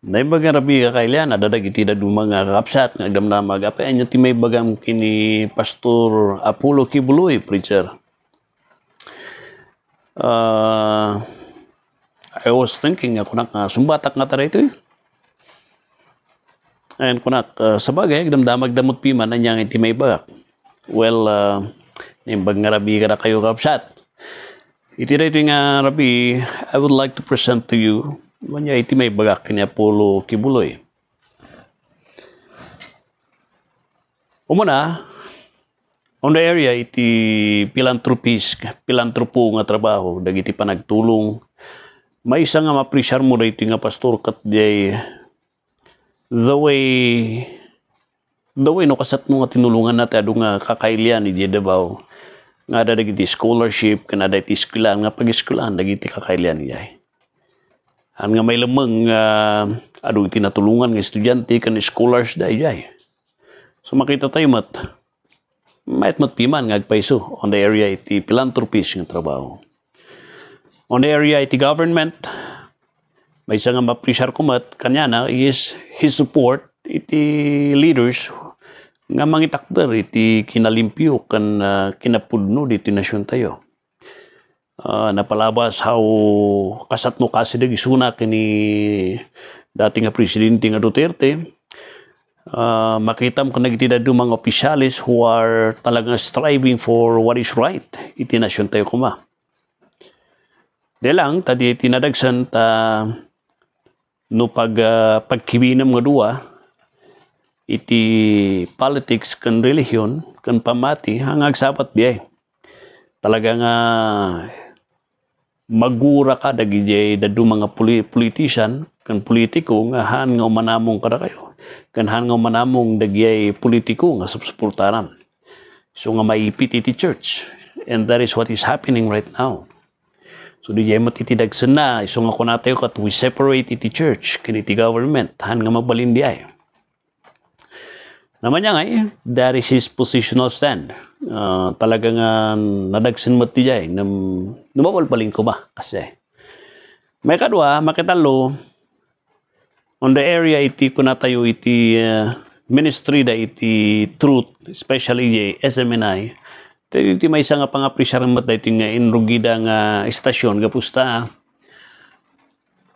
naibagang rabi ka kailan adadag iti duma nga kapsat nga agdamdamag apa anya ti may bagam kini pastor Apollo Kibuloy preacher uh, I was thinking ako nak uh, sumbatak nga tara ito eh. Ayan ko nak uh, eh, sabagay magdamot pi piman eh, anyang iti may bagak well uh, naimbag nga rabi ka na kayo kapsat iti dito nga rabi I would like to present to you Manja itimei bagak ja pulu Kibuloy. Umuna, on the area iti philanthropist, philanthropo nga trabaho, dagiti panagtulong. May isa nga ma mapresyar mo iti nga pastor kat day the way the way no kasat no nga tinulungan natin ado nga kakailian ni Jedabaw nga ada dagiti scholarship kanada iti skilan nga pag-eskwelahan dagiti kakailian niya ang nga may lamang uh, ah, adoy tinatulungan ng estudyante kan scholars dayjay so makita tayo mat mat matpiman nga agpaiso on the area iti philanthropist nga trabaho on the area iti government may isa nga ma-appreciate ko mat kanya is his support iti leaders nga mangitakder iti kinalimpyo kan uh, kinapudno dito nasyon tayo uh, napalabas how kasatno kasi dag isuna kini dating nga presidente nga Duterte uh, ah, makita mo nagtidad yung mga opisyalis who are talaga striving for what is right iti itinasyon tayo kuma de lang tadi tinadagsan ta no pag uh, pagkibinam nga duwa iti politics kan relihiyon kan pamati hangag sapat di talaga nga uh, magura ka da dadu mga politician kan politiko nga han nga umanamong kada kayo kan han nga umanamong dagiyay politiko nga supportaran so nga maipit iti church and that is what is happening right now So di jay matitidagsan na, iso nga ko kat we separate iti church, kan iti government, han nga mabalin di naman niya nga eh, that is his positional stand. Uh, talagang uh, nadagsin mo ti jay, eh, nam, numapalpaling ko ba kasi. May kadwa, makitalo, on the area iti kunatayo iti uh, ministry da iti truth, especially jay SMNI, iti may isa nga pangapresyaran mat da iti nga inrugida nga istasyon, kapusta,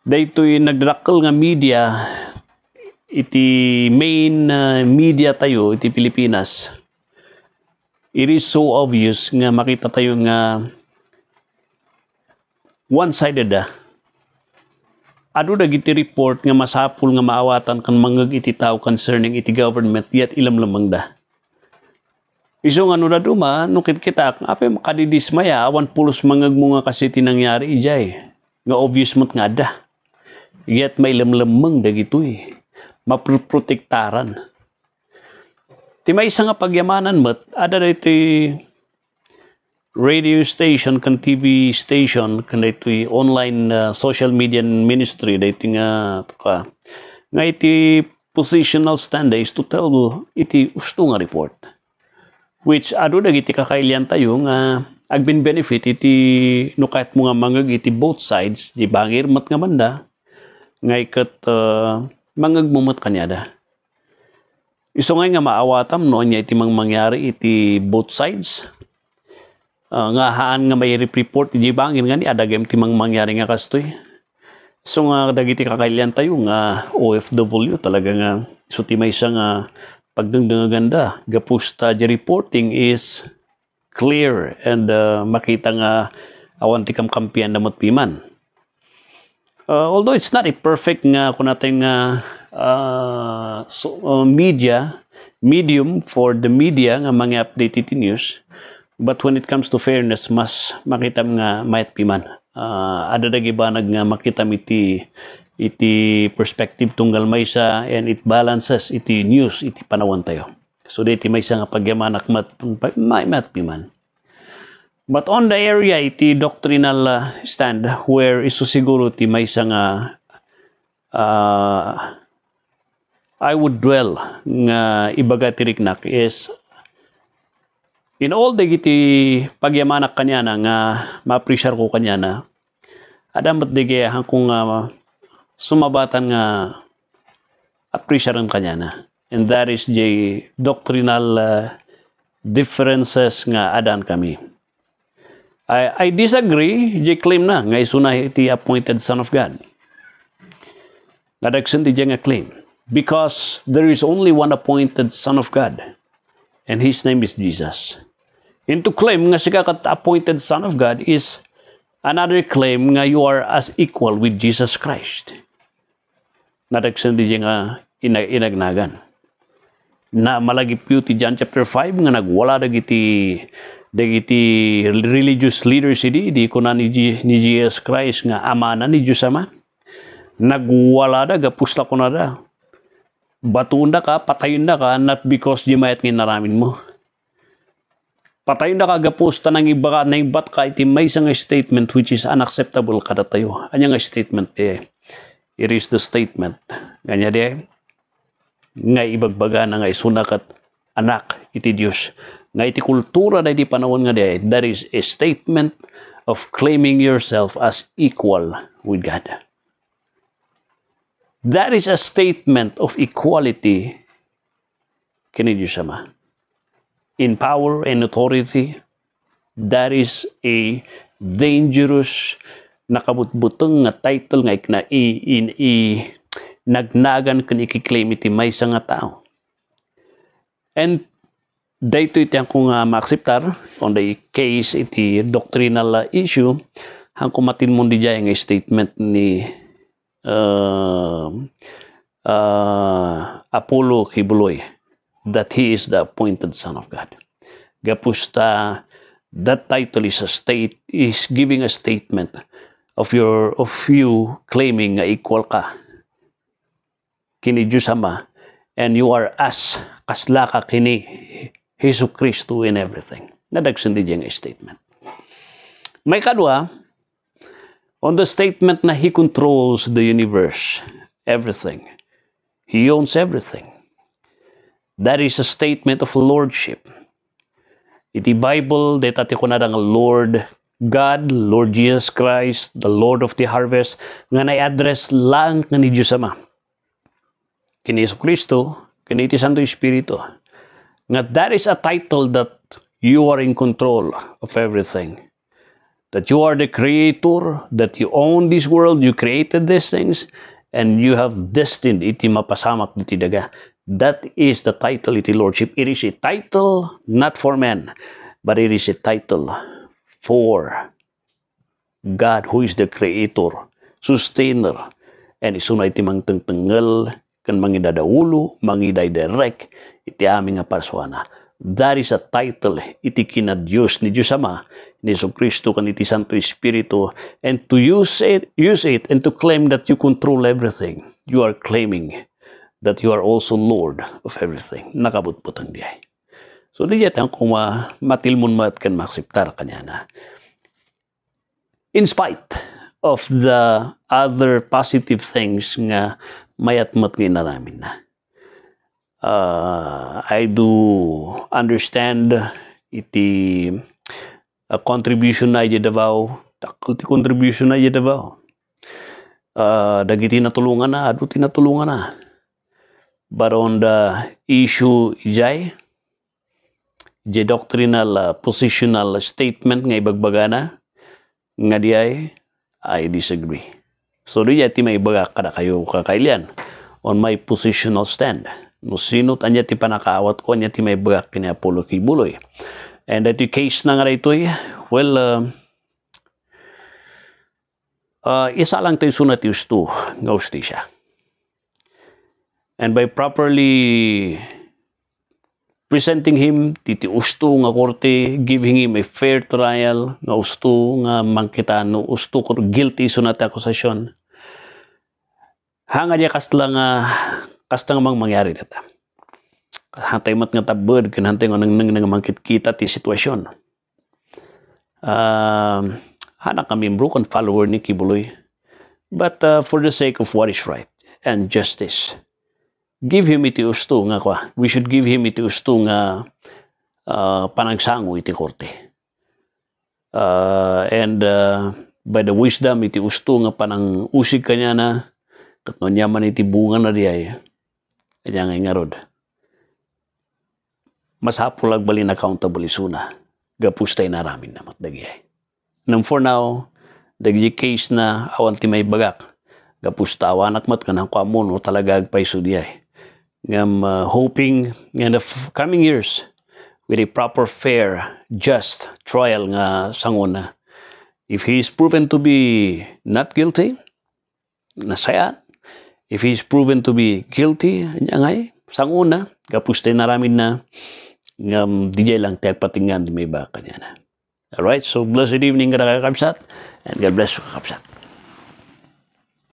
da ito'y nagdrakal nga media, iti main uh, media tayo iti Pilipinas it is so obvious nga makita tayo nga one-sided ah adu dagiti report nga masapul nga maawatan kan mangeg iti tao concerning iti government yet ilam lamang da iso nga no daduma nukit kita apay makadidismaya awan pulos mangeg mo nga kasi tinangyari ijay nga obvious mo't nga da yet may lamlamang dagitoy eh maprotektaran. Ti may nga pagyamanan mat, ada daytoy radio station kan TV station kan daytoy online uh, social media ministry daytoy nga ka nga iti positional standards to tell iti usto nga report which ado dagiti kakailian tayo nga agbin benefit iti no kahit mga mangag iti both sides di bangir mat nga banda nga ikat uh, mangagmumot kaniada. Iso nga nga maawatam no niya iti mangyari iti both sides. Uh, nga haan nga may report iti bangin nga ni adagem ti mang mangyari nga kastoy. So nga dagiti kakailan tayo nga OFW talaga nga so ti may siya nga pagdangdangaganda. Gapusta di reporting is clear and uh, makita nga awan ti kamkampian damot piman uh, although it's not a perfect nga kung natin nga uh, uh, so, uh, media medium for the media nga mga updated news but when it comes to fairness mas makita nga might be man uh, ada dagi banag nga makita iti iti perspective tunggal may sa and it balances iti news iti panawan tayo so dito may nga pagyamanak mat, mat, mat, mat, mat, But on the area iti doctrinal uh, stand where iso siguro ti may isang uh, I would dwell nga ibaga ti riknak is in all the dagiti pagyamanak kanya na nga ma-pressure ko kanya na adamat at digayahan kong uh, sumabatan nga appreciaran kanya na and that is the doctrinal uh, differences nga adan kami. I, I disagree, di claim na, nga isuna iti appointed Son of God. Nadagsan ti nga claim. Because there is only one appointed Son of God, and His name is Jesus. And to claim nga siya appointed Son of God is another claim nga you are as equal with Jesus Christ. Nadagsan di nga inag inagnagan. Na malagip ti John chapter 5 nga nagwala dagiti dagiti religious leaders idi di kunan ni, ni Jesus Christ nga amanan ni Dios Ama nagwala da gapusta ko na da batuon da ka patayon da ka not because di mayat nga naramin mo patayon da ka gapusta nang iba ka na ibat ka iti may isang statement which is unacceptable kada tayo anya nga statement eh it is the statement ganya di eh. nga ibagbaga na nga isunakat anak iti Dios nga iti kultura na iti panahon nga day, that is a statement of claiming yourself as equal with God. That is a statement of equality kini In power and authority, that is a dangerous nakabutbutang nga title nga ikna i, in, i nagnagan kan ikiklaim iti may nga tao. And dito iti kong uh, ah, makseptar on the case iti doctrinal uh, issue hang kumatin mo di nga statement ni uh, uh, Apollo Kibuloy that he is the appointed son of God. Gapusta that title is a state is giving a statement of your of you claiming nga equal ka kini Diyos Ama and you are as kasla ka kini Jesus Christ in everything. Nadagsan din yung statement. May kadwa, on the statement na He controls the universe, everything. He owns everything. That is a statement of lordship. Iti Bible, detati ko na Lord God, Lord Jesus Christ, the Lord of the harvest, nga na-address lang nga ni Diyos Ama. Kini Kristo, kini iti Santo Espiritu, Now, that is a title that you are in control of everything. That you are the creator, that you own this world, you created these things, and you have destined iti mapasamak iti daga. That is the title iti lordship. It is a title not for men, but it is a title for God who is the creator, sustainer, and isunay ti mangtengtengal kan mangidadaulo, mangidaydirect, iti aming apaswana. That is a title iti kina ni Diyos Ama, ni Jesus Cristo kan iti Santo Espiritu and to use it, use it and to claim that you control everything. You are claiming that you are also Lord of everything. Nakabutputang diay. So di ang kung ma, matilmon mo at kan maksiptar kanya na. In spite of the other positive things nga mayatmat ngayon na namin na. Uh, I do understand iti a ah, contribution na iti Davao, iti contribution na iti Davao. Uh, dagiti natulungan na, adu tinatulungan na. But on the issue jay, the doctrinal uh, positional statement nga na, nga di ay, I disagree. So di yati may baga kada kayo kakailan on my positional stand. No sinot anya ti panakaawat ko nya ti may baga kini Apollo Buloy. And that case na nga ito eh, well uh, uh, isa lang tayo sunat yung stu, nga usti siya. And by properly presenting him titi nga korte, giving him a fair trial nga usto nga mangkitano, usto ko guilty sunat akusasyon. Hanga dia kasla nga kasta nga mang mangyari ta Hantay mat nga tabod, kinhantay nga nang nang mangkit kita ti sitwasyon. Uh, hana kami broken follower ni Kibuloy. But uh, for the sake of what is right and justice, give him iti usto nga kwa. We should give him iti usto nga uh, panagsango iti korte. Uh, and uh, by the wisdom iti usto nga panang usig kanya na tapno man iti bunga na diay. Kanya nga ingarod. Mas hapulag balin accountable isuna. Gapustay na ramin na matdagay. Nang for now, dagji case na awan ti may bagak. Gapusta awanak mat kanang kwamun o talaga agpay sudyay I'm uh, hoping in the coming years with a proper fair, just trial nga sangon na if he is proven to be not guilty, nasaya. If he is proven to be guilty, angay, sangon na, kapuste na ramin na ngam um, lang tayo patingan di may baka niya na. Alright, so blessed evening kada kakapsat and God bless you kakapsat.